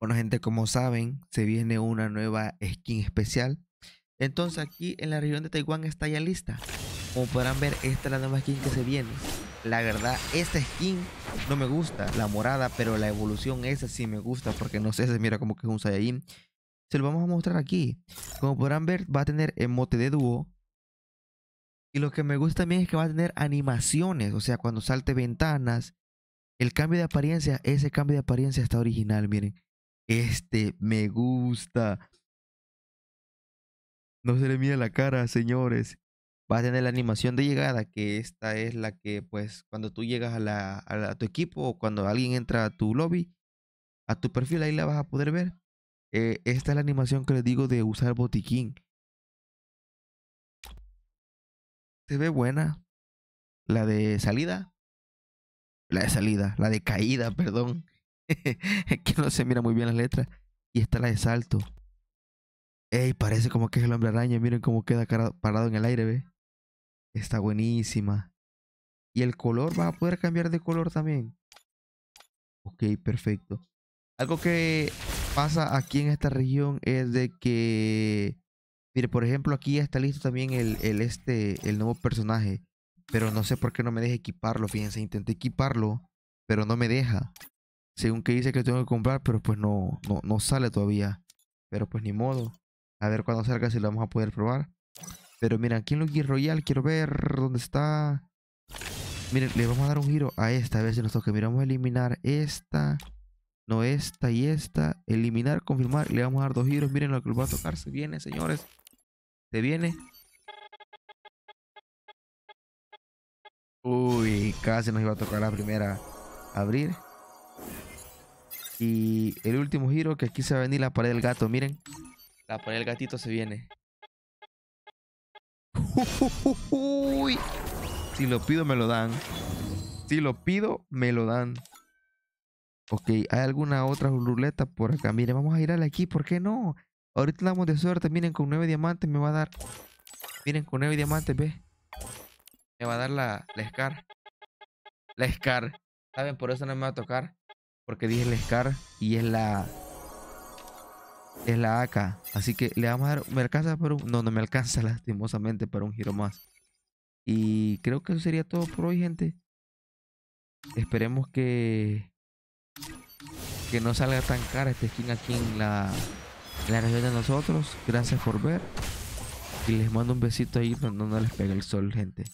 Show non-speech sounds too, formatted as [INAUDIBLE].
Bueno, gente, como saben, se viene una nueva skin especial. Entonces aquí en la región de Taiwán está ya lista. Como podrán ver, esta es la nueva skin que se viene. La verdad, esta skin no me gusta, la morada, pero la evolución esa sí me gusta porque no sé, se mira como que es un Saiyajin. Se lo vamos a mostrar aquí. Como podrán ver, va a tener emote de dúo. Y lo que me gusta también es que va a tener animaciones, o sea, cuando salte ventanas, el cambio de apariencia, ese cambio de apariencia está original, miren. Este me gusta. No se le mire la cara, señores. Va a tener la animación de llegada, que esta es la que, pues, cuando tú llegas a, la, a, tu equipo o cuando alguien entra a tu lobby, a tu perfil, ahí la vas a poder ver. Eh, esta es la animación que les digo de usar botiquín. Se ve buena. La de salida. La de salida, la de caída, perdón. [LAUGHS] que no se mira muy bien las letras. Y está la de salto. Ey, parece como que es el hombre araña. Miren cómo queda parado en el aire, ve. Está buenísima. Y el color, va a poder cambiar de color también. Ok, perfecto. Algo que pasa aquí en esta región es de que... Mire, por ejemplo, aquí ya está listo también el, el, este, el nuevo personaje. Pero no sé por qué no me deja equiparlo. Fíjense, intenté equiparlo, pero no me deja según que dice que tengo que comprar, pero pues no, no, no sale todavía. Pero pues ni modo. A ver cuando salga si lo vamos a poder probar. Pero mira, aquí en Lucky Royal quiero ver dónde está. Miren, le vamos a dar un giro a esta, a ver si nos toca. miramos eliminar esta, no esta y esta. Eliminar, confirmar, le vamos a dar dos giros. Miren lo que va a tocar. Se viene, señores. Se viene. Uy, casi nos iba a tocar la primera. Abrir. Y el último giro, que aquí se va a venir la pared del gato, miren. La pared del gatito se viene. Si lo pido, me lo dan. Si lo pido, me lo dan. Ok, ¿hay alguna otra ruleta por acá? Miren, vamos a ir a la aquí, ¿por qué no? Ahorita damos de suerte, miren, con nueve diamantes me va a dar. Miren, con nueve diamantes, ve. Me va a dar la, la Scar. La Scar. ¿Saben? Por eso no me va a tocar. Porque dije el SCAR y es la... Es la AK. Así que le vamos a dar... ¿Me alcanza para un...? No, no me alcanza [LAUGHS] lastimosamente para un giro más. Y creo que eso sería todo por hoy, gente. Esperemos que... Que no salga tan cara este skin aquí en la, la región de nosotros. Gracias por ver. Y les mando un besito ahí donde no les pegue el sol, gente.